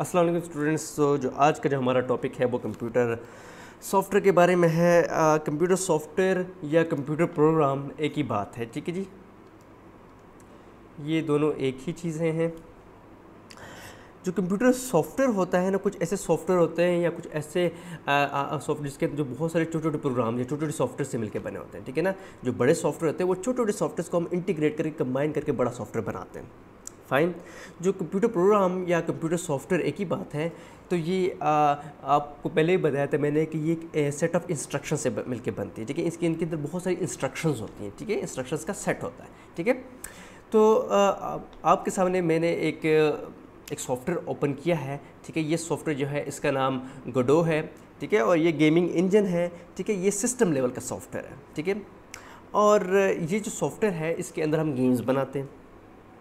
Aslam students तो जो आज का जो हमारा टॉपिक है वो कंप्यूटर सॉफ्टवेयर के बारे में है कंप्यूटर सॉफ्टवेयर या कंप्यूटर प्रोग्राम एक ही बात है ठीक है जी ये दोनों एक ही चीज़ें हैं जो कंप्यूटर सॉफ्टवेयर होता है ना कुछ ऐसे सॉफ्टवेयर होते हैं या कुछ ऐसे सॉफ्टवेयर जिसके जो बहुत सारे छोटे छोटे प्रोग्राम या छोटे छोटे सॉफ्टवेयर से मिलकर बने होते हैं ठीक है ना जो बड़े सॉफ्टवेयर होते हैं वो छोटे छोटे सॉफ्टवेयर को हम इंटीग्रेट करके कंबाइन करके बड़ा सॉफ्टवेयर बनाते हैं फ़ाइन जो कंप्यूटर प्रोग्राम या कंप्यूटर सॉफ्टवेयर एक ही बात है तो ये आ, आपको पहले ही बताया था मैंने कि ये एक सेट ऑफ इंस्ट्रक्शन से मिलकर बनती है ठीक है इसके इनके अंदर बहुत सारी इंस्ट्रक्शंस होती हैं ठीक है इंस्ट्रक्शंस का सेट होता है ठीक है तो आ, आपके सामने मैंने एक एक सॉफ्टवेयर ओपन किया है ठीक है ये सॉफ्टवेयर जो है इसका नाम गडो है ठीक है और ये गेमिंग इंजन है ठीक है ये सिस्टम लेवल का सॉफ्टवेयर है ठीक है और ये जो सॉफ्टवेयर है इसके अंदर हम गेम्स बनाते हैं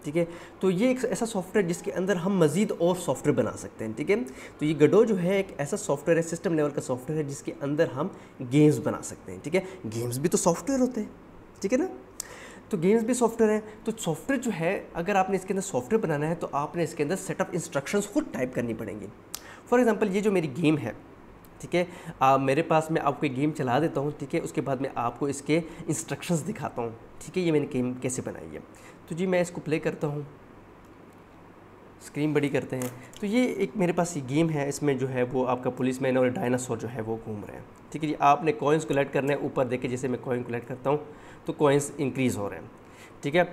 ठीक है तो ये एक ऐसा सॉफ्टवेयर जिसके अंदर हम मज़ीद और सॉफ्टवेयर बना सकते हैं ठीक है तो ये गडो जो है एक ऐसा सॉफ्टवेयर है सिस्टम लेवल का सॉफ्टवेयर है जिसके अंदर हम गेम्स बना सकते हैं ठीक है गेम्स भी तो सॉफ्टवेयर होते हैं ठीक है ना तो गेम्स भी सॉफ्टवेयर हैं तो सॉफ्टवेयर जो है अगर आपने इसके अंदर सॉफ्टवेयर बनाना है तो आपने इसके अंदर सेटअप इंस्ट्रक्शन खुद टाइप करनी पड़ेंगी फॉर एग्जाम्पल ये जो मेरी गेम है ठीक है मेरे पास मैं आपको गेम चला देता हूँ ठीक है उसके बाद मैं आपको इसके इंस्ट्रक्शंस दिखाता हूँ ठीक है ये मैंने गेम कैसे बनाई है तो जी मैं इसको प्ले करता हूँ स्क्रीन बड़ी करते हैं तो ये एक मेरे पास ये गेम है इसमें जो है वो आपका पुलिस मैन और डायनासोर जो है वो घूम रहे हैं ठीक है जी आपने कॉइन्स कलेक्ट करने हैं ऊपर देखे जैसे मैं कॉइन कलेक्ट करता हूँ तो कॉइन्स इंक्रीज़ हो रहे हैं ठीक है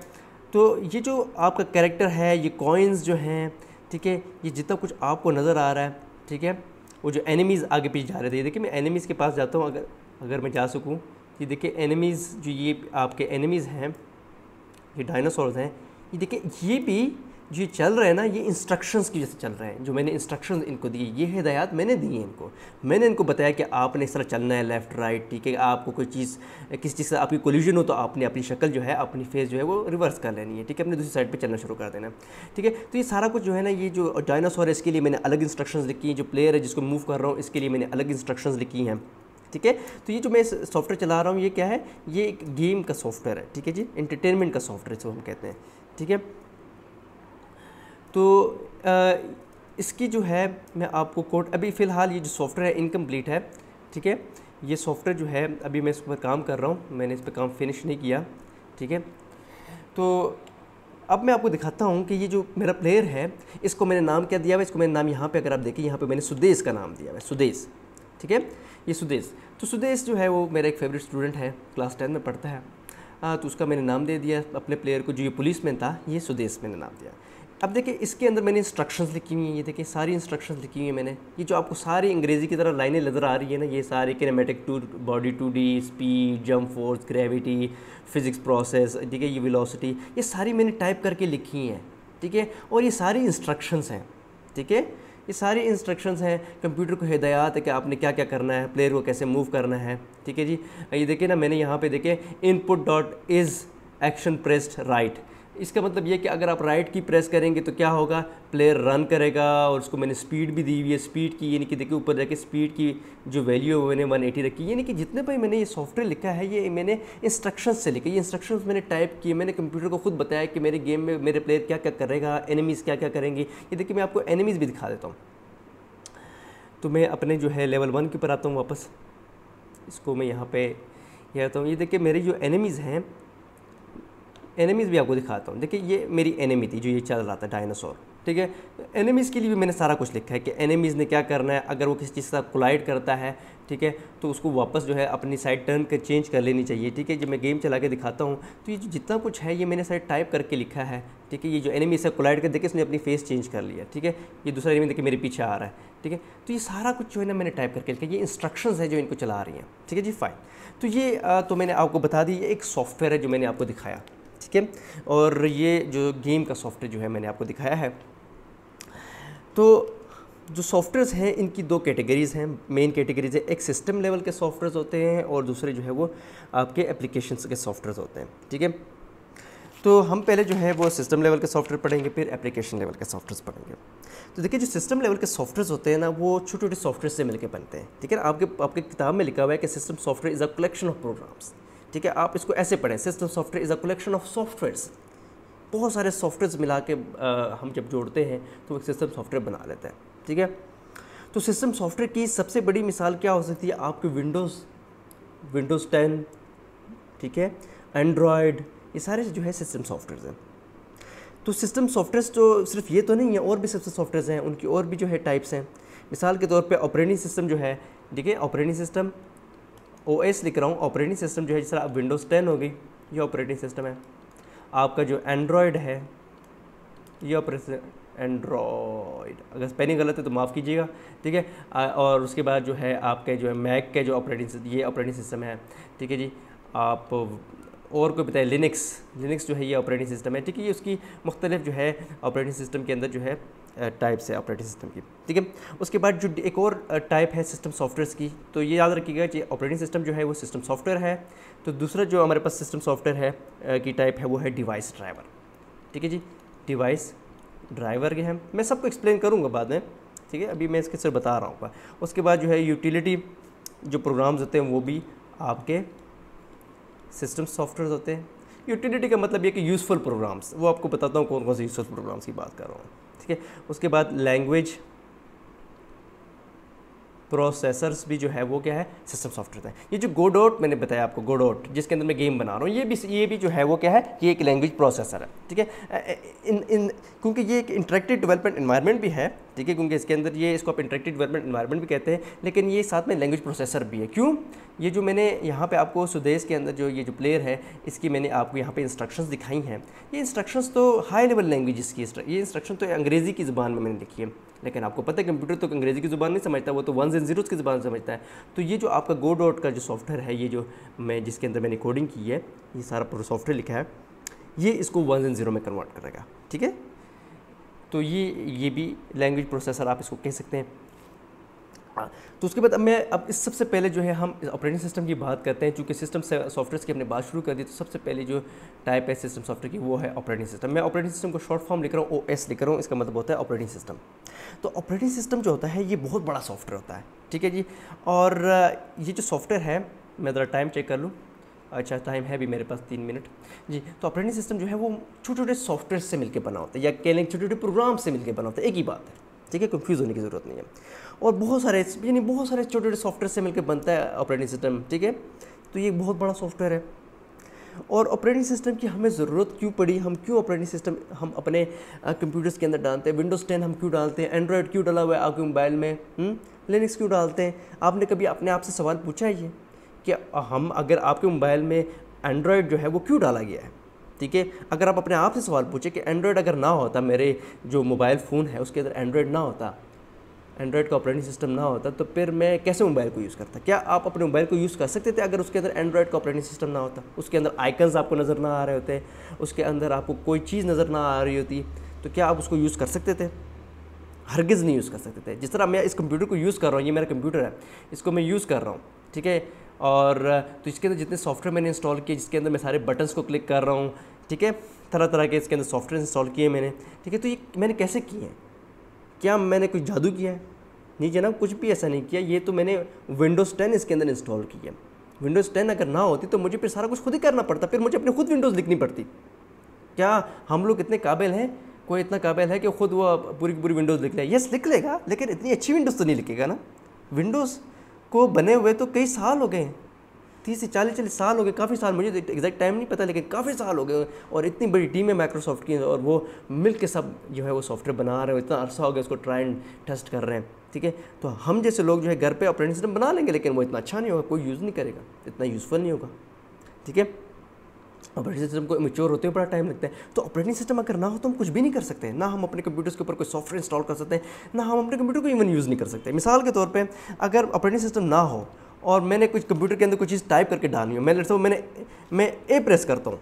तो ये जो आपका करेक्टर है ये कॉइन्स जो हैं ठीक है ये जितना कुछ आपको नज़र आ रहा है ठीक है वो जो एनिमीज़ आगे पीछे जा रहे थे देखिए मैं एनिमीज़ के पास जाता हूँ अगर अगर मैं जा सकूँ ये देखिए एनिमीज़ जो ये आपके एनिमीज़ हैं ये डायनासोर्स हैं ये देखिए ये भी जो ये चल रहे हैं ना ये इंस्ट्रक्शंस की वजह से चल रहे हैं जो मैंने इंस्ट्रक्शंस इनको दिए ये हिदायत मैंने दी है इनको मैंने इनको बताया कि आपने इस तरह चलना है लेफ़्ट राइट ठीक है आपको कोई चीज़ किसी चीज़ से आपकी कोल्यूजन हो तो आपने अपनी शक्ल जो है अपनी फेस जो है वो रिवर्स कर लेनी है ठीक है अपने दूसरी साइड पर चलना शुरू कर देना ठीक है तो ये सारा कुछ जो है ना ये जो डायनासोर है इसके लिए मैंने अलग इंस्ट्रक्शन लिखी हैं जो प्लेयर है जिसको मूव कर रहा हूँ इसके लिए मैंने अलग इंस्ट्रक्शन लिखी हैं ठीक है तो ये जो मैं सॉफ्टवेयर चला रहा हूँ ये क्या है ये एक गेम का सॉफ्टवेयर है ठीक है जी इंटरटेनमेंट का सॉफ्टवेयर जो हम कहते हैं ठीक है तो आ, इसकी जो है मैं आपको कोड अभी फ़िलहाल ये जो सॉफ्टवेयर है इनकम्प्लीट है ठीक है ये सॉफ्टवेयर जो है अभी मैं इस पर काम कर रहा हूँ मैंने इस पर काम फिनिश नहीं किया ठीक है तो अब मैं आपको दिखाता हूँ कि ये जो मेरा प्लेयर है इसको मैंने नाम क्या दिया हुआ है इसको मैंने नाम यहाँ पे अगर आप देखें यहाँ पे मैंने सुदेश का नाम दिया हुआ है सुदेश ठीक है ये सुदेश तो सुदेश जो है वो मेरा एक फेवरेट स्टूडेंट है क्लास टेन में पढ़ता है आ, तो उसका मैंने नाम दे दिया अपने प्लेयर को जो ये पुलिस मैन था ये सुदेश मैंने नाम दिया अब देखिए इसके अंदर मैंने इंस्ट्रक्शंस लिखी हुई हैं ये देखिए सारी इंस्ट्रक्शंस लिखी हुई हैं मैंने ये जो आपको सारी अंग्रेजी की तरह लाइनें नज़र आ रही है ना ये सारी kinematic two body two D speed jump force gravity physics process ठीक है ये विलोसिटी ये सारी मैंने टाइप करके लिखी हैं ठीक है और ये सारी इंस्ट्रक्शंस हैं ठीक है ये सारी इंस्ट्रक्शंस हैं कंप्यूटर को हिदायत है कि आपने क्या क्या करना है प्लेयर को कैसे मूव करना है ठीक है जी ये देखिए ना मैंने यहाँ पे देखे input dot is action pressed right इसका मतलब ये कि अगर आप राइट की प्रेस करेंगे तो क्या होगा प्लेयर रन करेगा और उसको मैंने स्पीड भी दी हुई है स्पीड की यानी कि देखिए ऊपर जाके स्पीड की जो वैल्यू है वो मैंने वन एटी रखी यानी कि जितने भाई मैंने ये सॉफ्टवेयर लिखा है ये मैंने इंस्ट्रक्शन से लिखा ये इंस्ट्रक्शन मैंने टाइप किए मैंने कंप्यूटर को खुद बताया कि मेरे गेम में मेरे प्लेयर क्या क्या करेगा एनिमीज़ क्या क्या करेंगी ये देखिए मैं आपको एनिमीज़ भी दिखा देता हूँ तो मैं अपने जो है लेवल वन के ऊपर आता हूँ वापस इसको मैं यहाँ पर यह आता हूँ ये देखिए मेरे जो एनिमीज़ हैं एनिमीज़ भी आपको दिखाता हूँ देखिए ये मेरी एनिमी थी जो ये चल रहा था डायनासोर ठीक है एनिमीज़ के लिए भी मैंने सारा कुछ लिखा है कि एनिमीज़ ने क्या करना है अगर वो किसी चीज़ का कोलाइड करता है ठीक है तो उसको वापस जो है अपनी साइड टर्न कर चेंज कर लेनी चाहिए ठीक है जब मैं गेम चला के दिखाता हूँ तो ये जितना कुछ है ये मैंने साइड टाइप करके लिखा है ठीक है ये जो एनिमी से कोलाइड कर देखिए उसने अपनी फेस चेंज कर लिया ठीक है ये दूसरा एनिमी देखिए मेरे पीछे आ रहा है ठीक है तो ये सारा कुछ जो है ना मैंने टाइप करके लिखा ये इंस्ट्रक्शन है जो इनको चला रही हैं ठीक है जी फाइन तो ये तो मैंने आपको बता दी ये एक सॉफ्टवेयर है जो मैंने आपको दिखाया ठीक है और ये जो गेम का सॉफ्टवेयर जो है मैंने आपको दिखाया है तो जो सॉफ्टवेयर्स हैं इनकी दो कैटेगरीज़ हैं मेन कैटेगरीज है एक सिस्टम लेवल के सॉफ्टवेयर्स होते हैं और दूसरे जो है वो आपके एप्लीकेशंस के सॉफ्टवेयर्स होते हैं ठीक है तो हम पहले जो है वो सिस्टम लेवल के सॉफ्टवेयर पढ़ेंगे फिर एप्लीकेशन लेवल के सॉफ्टवेयर्स पढ़ेंगे तो देखिए जो सिस्टम लेवल के सॉफ्टवेयर होते हैं ना वो छोटे छोटे सॉफ्टवेयर से मिलकर बनते हैं ठीक है आपके आपके किताब में लिखा हुआ है कि system software is a collection of programs ठीक है आप इसको ऐसे पढ़ें system software is a collection of softwares बहुत सारे सॉफ्टवेयर्स मिला के आ, हम जब जोड़ते हैं तो एक सिस्टम सॉफ्टवेयर बना लेते हैं ठीक है तो सिस्टम सॉफ्टवेयर की सबसे बड़ी मिसाल क्या हो सकती है आपके विंडोज़ विंडोज़ टेन ठीक है एंड्रॉयड ये सारे जो है सिस्टम सॉफ्टवेयर हैं तो सिस्टम सॉफ्टवेयर तो सिर्फ ये तो नहीं है और भी सिस्टम सॉफ्टवेयर हैं उनकी और भी जो है टाइप्स हैं मिसाल के तौर पे ऑपरेटिंग सिस्टम जो है ठीक है ऑपरेटिंग सिस्टम ओ एस लिख रहा हूँ ऑपरेटिंग सिस्टम जो है जिस आप विंडोज़ टेन हो गई ये ऑपरेटिंग सिस्टम है आपका जो एंड्रॉयड है ये ऑपरेटिंग एंड्रॉयड अगर स्पेलिंग गलत है तो माफ़ कीजिएगा ठीक है और उसके बाद जो है आपके जो है मैक के जो ऑपरेटिंग ये ऑपरेटिंग सिस्टम है ठीक है जी आप और कोई बताए लिनक्स लिनक्स जो है ये ऑपरेटिंग सिस्टम है ठीक है ये उसकी मुख्तलिफ जो है ऑपरेटिंग सिस्टम के अंदर जो है टाइप्स है ऑपरेटिंग सिस्टम की ठीक है उसके बाद जो एक और टाइप है सिस्टम सॉफ्टवेयर्स की तो ये याद रखिएगा कि ऑपरेटिंग सिस्टम जो है वो सिस्टम सॉफ्टवेयर है तो दूसरा जो हमारे पास सिस्टम सॉफ्टवेयर है की टाइप है वो है डिवाइस ड्राइवर ठीक है जी डिवाइस ड्राइवर के हैं मैं सबको एक्सप्लेन करूँगा बाद में ठीक है अभी मैं इसके सिर्फ बता रहा हूँ उसके बाद जो है यूटिलिटी जो प्रोग्राम्स होते हैं वो भी आपके सिस्टम सॉफ्टवेयर होते हैं यूटिलिटी का मतलब ये कि यूज़फुल प्रोग्राम्स वो आपको बताता हूँ कौन कौन से यूज़फुल प्रोग्राम्स की बात कर रहा हूँ ठीक है उसके बाद लैंग्वेज प्रोसेसर्स भी जो है वो क्या है सिस्टम सॉफ्टवेयर है ये जो गोडोट मैंने बताया आपको गोडोट जिसके अंदर मैं गेम बना रहा हूँ ये भी ये भी जो है वो क्या है ये एक लैंग्वेज प्रोसेसर है ठीक है इन इन क्योंकि ये एक इंटरेक्टिव डेवलपमेंट इन्वायरमेंट भी है ठीक है क्योंकि इसके अंदर ये इसको आप इंटरेक्टिव डेवलपमेंट इन्वायरमेंट भी कहते हैं लेकिन ये साथ में लैंग्वेज प्रोसेसर भी है क्यों ये जो मैंने यहाँ पर आपको सुदेश के अंदर जो ये जो प्लेयर है इसकी मैंने आपको यहाँ पर इंस्ट्रक्शन दिखाई हैं ये इंस्ट्रक्शन तो हाई लेवल लैंग्वेज की ये इंस्ट्रक्शन तो अंग्रेज़ी की जबान में मैंने लिखी है लेकिन आपको पता है कंप्यूटर तो अंग्रेज़ी की ज़ुबान नहीं समझता वो तो वन एंड जीरोज़ की ज़ुबान समझता है तो ये जो आपका गो डॉट का जो सॉफ्टवेयर है ये जो मैं जिसके अंदर मैंने कोडिंग की है ये सारा पूरा सॉफ्टवेयर लिखा है ये इसको वन एंड ज़ीरो में कन्वर्ट करेगा ठीक है तो ये ये भी लैंग्वेज प्रोसेसर आप इसको कह सकते हैं हाँ, तो उसके बाद अब मैं अब इस सबसे पहले जो है हम ऑपरेटिंग सिस्टम की बात करते हैं चूँकि सिस्टम सॉफ्टवेयर की हमने बात शुरू कर दी तो सबसे पहले जो टाइप है सिस्टम सॉफ्टवेयर की वो है ऑपरेटिंग सिस्टम मैं ऑपरेटिंग सिस्टम को शॉर्ट फॉर्म लिख रहा हूँ ओ एस लिख रहा हूँ इसका मतलब होता है ऑपरेटिंग सिस्टम तो ऑपरेटिंग सिस्टम जो होता है ये बहुत बड़ा सॉफ्टवेयर होता है ठीक है जी और ये जो सॉफ्टवेयर है मैं ज़रा टाइम चेक कर लूँ अच्छा टाइम है भी मेरे पास तीन मिनट जी तो ऑपरेटिंग सिस्टम जो है वो छोटे छोटे सॉफ्टवेयर से मिलकर बना होता है या कह छोटे छोटे प्रोग्राम से मिलकर बना होता है एक ही बात है ठीक है कन्फ्यूज़ होने की ज़रूरत नहीं है और बहुत सारे यानी बहुत सारे छोटे छोटे सॉफ्टवेयर से मिलकर बनता है ऑपरेटिंग सिस्टम ठीक है तो ये बहुत बड़ा सॉफ्टवेयर है और ऑपरेटिंग सिस्टम की हमें ज़रूरत क्यों पड़ी हम क्यों ऑपरेटिंग सिस्टम हम अपने कंप्यूटर्स के अंदर डालते हैं विंडोज़ टेन हम क्यों डालते हैं एंड्रॉयड क्यों डाला हुआ है आपके मोबाइल में लिनक्स हम्म? क्यों डालते हैं आपने कभी अपने आप से सवाल पूछा है ये कि हम अगर आपके मोबाइल में एंड्रॉयड जो है वो क्यों डाला गया है ठीक है अगर आप अपने आप से सवाल पूछें कि एंड्रॉयड अगर ना होता मेरे जो मोबाइल फ़ोन है उसके अंदर एंड्रॉयड ना होता एंड्रॉयड का ऑपरेटिंग सिस्टम ना होता तो फिर मैं कैसे मोबाइल को यूज़ करता क्या आप अपने मोबाइल को यूज़ कर सकते थे अगर उसके अंदर एंड्रॉयड का ऑपरेटिंग सिस्टम ना होता उसके अंदर आइकन्स आपको नज़र ना आ रहे होते उसके अंदर आपको कोई चीज़ नज़र ना आ रही होती तो क्या आप उसको यूज़ कर सकते थे हरगिज़ नहीं यूज़ कर सकते थे जिस तरह मैं इस कंप्यूटर को यूज़ कर रहा हूँ ये मेरा कंप्यूटर है इसको मैं यूज़ कर रहा हूँ ठीक है और तो इसके अंदर जितने सॉफ्टवेयर मैंने इंस्टॉल किए जिसके अंदर मैं सारे बटन्स को क्लिक कर रहा हूँ ठीक है तरह तरह के इसके अंदर सॉफ्टवेयर इंस्टॉल किए मैंने ठीक है तो ये मैंने कैसे किए हैं क्या मैंने कुछ जादू किया है नहीं जनाब कुछ भी ऐसा नहीं किया ये तो मैंने विंडोज़ टेन इसके अंदर इंस्टॉल किया विंडोज़ टेन अगर ना होती तो मुझे फिर सारा कुछ खुद ही करना पड़ता फिर मुझे अपने खुद विंडोज़ लिखनी पड़ती क्या हम लोग इतने काबिल हैं कोई इतना काबिल है कि खुद वो पूरी पूरी विंडोज़ लिख ले यस लिख लेगा लेकिन इतनी अच्छी विंडोज़ तो नहीं लिखेगा ना विंडोज़ को बने हुए तो कई साल हो गए हैं तीस से चालीस चालीस साल हो गए काफ़ी साल मुझे तो एग्जैक्ट टाइम नहीं पता लेकिन काफ़ी साल हो गए और इतनी बड़ी टीम है माइक्रोसॉफ्ट की और वो मिल के सब जो है वो सॉफ्टवेयर बना रहे हो इतना अरसा हो गया उसको ट्राई एंड टेस्ट कर रहे हैं ठीक है तो हम जैसे लोग जो है घर पर ऑपरेटिंग सिस्टम बना लेंगे लेकिन वो इतना अच्छा नहीं होगा कोई यूज़ नहीं करेगा इतना यूज़फुल नहीं होगा ठीक है ऑपरेटिंग सिस्टम को मेच्योर होते हुए बड़ा टाइम लगता है तो ऑपरेटिंग सिस्टम अगर ना हो तो हम कुछ भी नहीं कर सकते ना हम अपने कंप्यूटर्स के ऊपर कोई सॉफ्टवेयर इंस्टॉल कर सकते हैं ना हम अपने कंप्यूटर को इवन यूज़ नहीं कर सकते मिसाल के तौर पर अगर ऑपरेटिंग सिस्टम ना हो और मैंने कुछ कंप्यूटर के अंदर कुछ चीज़ टाइप करके डाली हूँ मैं लेट्स मैंने मैं ए प्रेस करता हूँ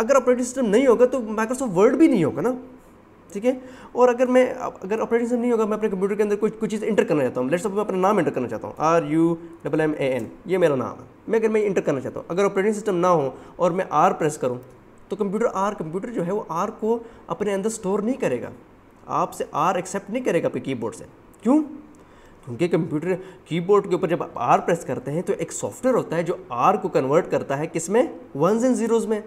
अगर ऑपरेटिंग सिस्टम नहीं होगा तो माइक्रोसॉफ्ट वर्ड भी नहीं होगा ना ठीक है और अगर मैं अगर ऑपरेटिंग सिस्टम नहीं होगा मैं अपने कंप्यूटर के अंदर कुछ कुछ चीज़ इंटर करना चाहता हूँ लेट्स मैं अपना नाम इंटर करना चाहता हूँ R U double M A N ये मेरा नाम है मैं अगर मैं इंटर करना चाहता हूँ अगर ऑपरेटिंग सिस्टम ना हो और मैं आर प्रेस करूँ तो कंप्यूटर आर कंप्यूटर जो है वो आर को अपने अंदर स्टोर नहीं करेगा आपसे आर एक्सेप्ट नहीं करेगा अपने कीबोर्ड से क्यों उनके कंप्यूटर कीबोर्ड के ऊपर जब आप आर प्रेस करते हैं तो एक सॉफ्टवेयर होता है जो आर को कन्वर्ट करता है किस में वंस एंड ज़ीरोज़ में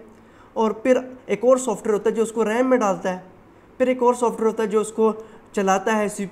और फिर एक और सॉफ्टवेयर होता है जो उसको रैम में डालता है फिर एक और सॉफ्टवेयर होता है जो उसको चलाता है सी